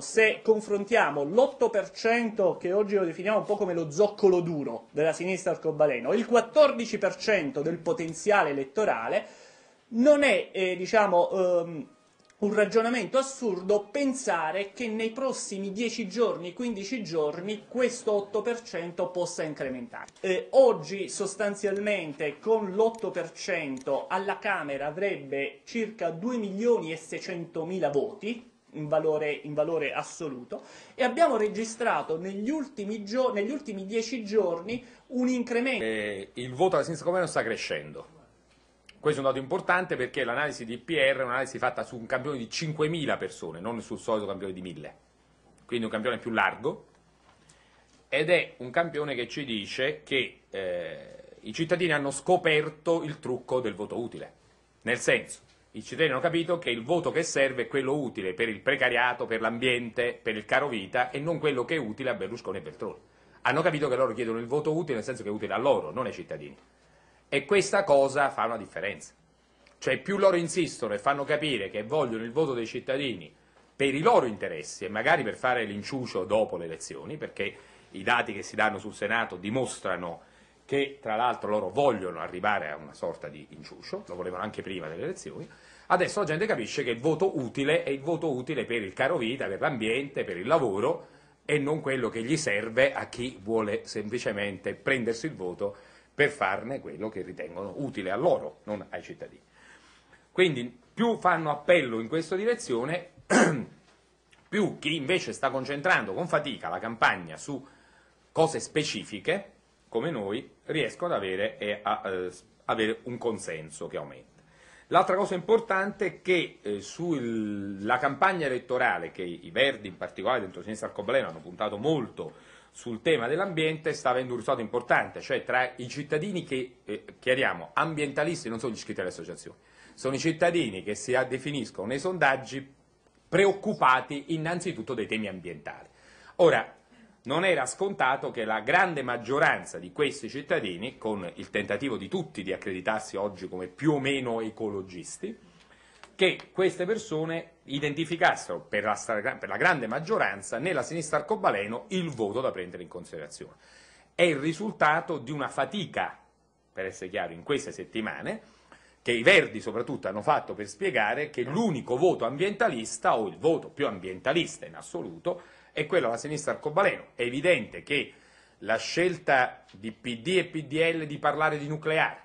se confrontiamo l'8% che oggi lo definiamo un po' come lo zoccolo duro della sinistra arcobaleno il 14% del potenziale elettorale, non è eh, diciamo, um, un ragionamento assurdo pensare che nei prossimi 10 giorni, 15 giorni, questo 8% possa incrementare. Eh, oggi sostanzialmente con l'8% alla Camera avrebbe circa 2 milioni e 600 mila voti, in valore, in valore assoluto e abbiamo registrato negli ultimi, gio- negli ultimi dieci giorni un incremento. Eh, il voto alla sinistra non sta crescendo. Questo è un dato importante perché l'analisi di IPR è un'analisi fatta su un campione di 5.000 persone, non sul solito campione di 1.000. Quindi un campione più largo ed è un campione che ci dice che eh, i cittadini hanno scoperto il trucco del voto utile. Nel senso, i cittadini hanno capito che il voto che serve è quello utile per il precariato, per l'ambiente, per il caro vita e non quello che è utile a Berlusconi e Bertone. Hanno capito che loro chiedono il voto utile nel senso che è utile a loro, non ai cittadini. E questa cosa fa una differenza. Cioè più loro insistono e fanno capire che vogliono il voto dei cittadini per i loro interessi e magari per fare l'inciucio dopo le elezioni, perché i dati che si danno sul Senato dimostrano che tra l'altro loro vogliono arrivare a una sorta di inciuscio, lo volevano anche prima delle elezioni, adesso la gente capisce che il voto utile è il voto utile per il caro vita, per l'ambiente, per il lavoro e non quello che gli serve a chi vuole semplicemente prendersi il voto per farne quello che ritengono utile a loro, non ai cittadini. Quindi più fanno appello in questa direzione, più chi invece sta concentrando con fatica la campagna su cose specifiche, come noi riescono ad avere, eh, a, eh, avere un consenso che aumenta. L'altra cosa importante è che eh, sulla campagna elettorale, che i Verdi in particolare dentro Sinistra Arcobaleno hanno puntato molto sul tema dell'ambiente, sta avendo un risultato importante, cioè tra i cittadini che, eh, chiariamo, ambientalisti non sono gli iscritti alle associazioni, sono i cittadini che si definiscono nei sondaggi preoccupati innanzitutto dei temi ambientali. Ora, non era scontato che la grande maggioranza di questi cittadini, con il tentativo di tutti di accreditarsi oggi come più o meno ecologisti, che queste persone identificassero per la, per la grande maggioranza nella sinistra arcobaleno il voto da prendere in considerazione. È il risultato di una fatica, per essere chiaro, in queste settimane, che i Verdi soprattutto hanno fatto per spiegare che l'unico voto ambientalista o il voto più ambientalista in assoluto è quello alla sinistra arcobaleno. È evidente che la scelta di PD e PDL di parlare di nucleare,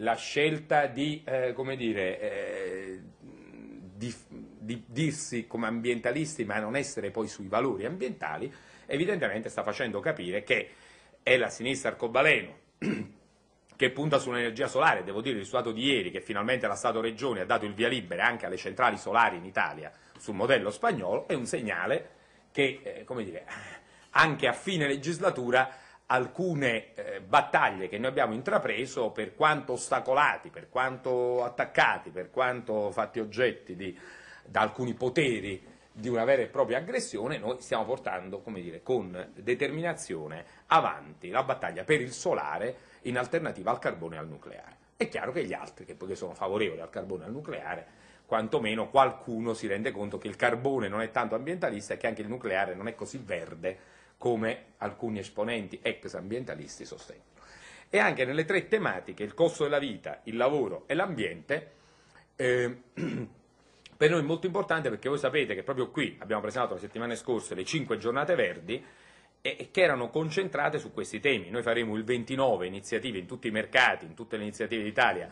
la scelta di, eh, dire, eh, di, di dirsi come ambientalisti ma non essere poi sui valori ambientali, evidentemente sta facendo capire che è la sinistra arcobaleno che punta sull'energia solare. Devo dire il risultato di ieri, che finalmente la Stato-Regione ha dato il via libera anche alle centrali solari in Italia sul modello spagnolo, è un segnale che, eh, come dire, anche a fine legislatura alcune eh, battaglie che noi abbiamo intrapreso, per quanto ostacolati, per quanto attaccati, per quanto fatti oggetti di, da alcuni poteri di una vera e propria aggressione, noi stiamo portando dire, con determinazione avanti la battaglia per il solare in alternativa al carbone e al nucleare. È chiaro che gli altri, che poi sono favorevoli al carbone e al nucleare, quantomeno qualcuno si rende conto che il carbone non è tanto ambientalista e che anche il nucleare non è così verde come alcuni esponenti ex ambientalisti sostengono. E anche nelle tre tematiche, il costo della vita, il lavoro e l'ambiente, eh, per noi molto importante perché voi sapete che proprio qui abbiamo presentato le settimane scorse le 5 giornate verdi e che erano concentrate su questi temi. Noi faremo il 29 iniziative in tutti i mercati, in tutte le iniziative d'Italia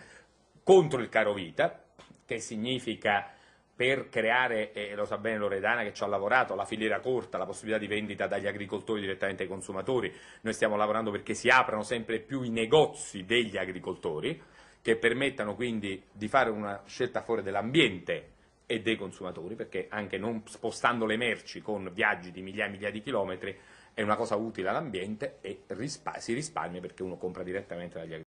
contro il caro vita, che significa per creare, e lo sa bene Loredana che ci ha lavorato, la filiera corta, la possibilità di vendita dagli agricoltori direttamente ai consumatori. Noi stiamo lavorando perché si aprano sempre più i negozi degli agricoltori, che permettano quindi di fare una scelta fuori dell'ambiente e dei consumatori, perché anche non spostando le merci con viaggi di migliaia e migliaia di chilometri è una cosa utile all'ambiente e rispa- si risparmia perché uno compra direttamente dagli agricoltori.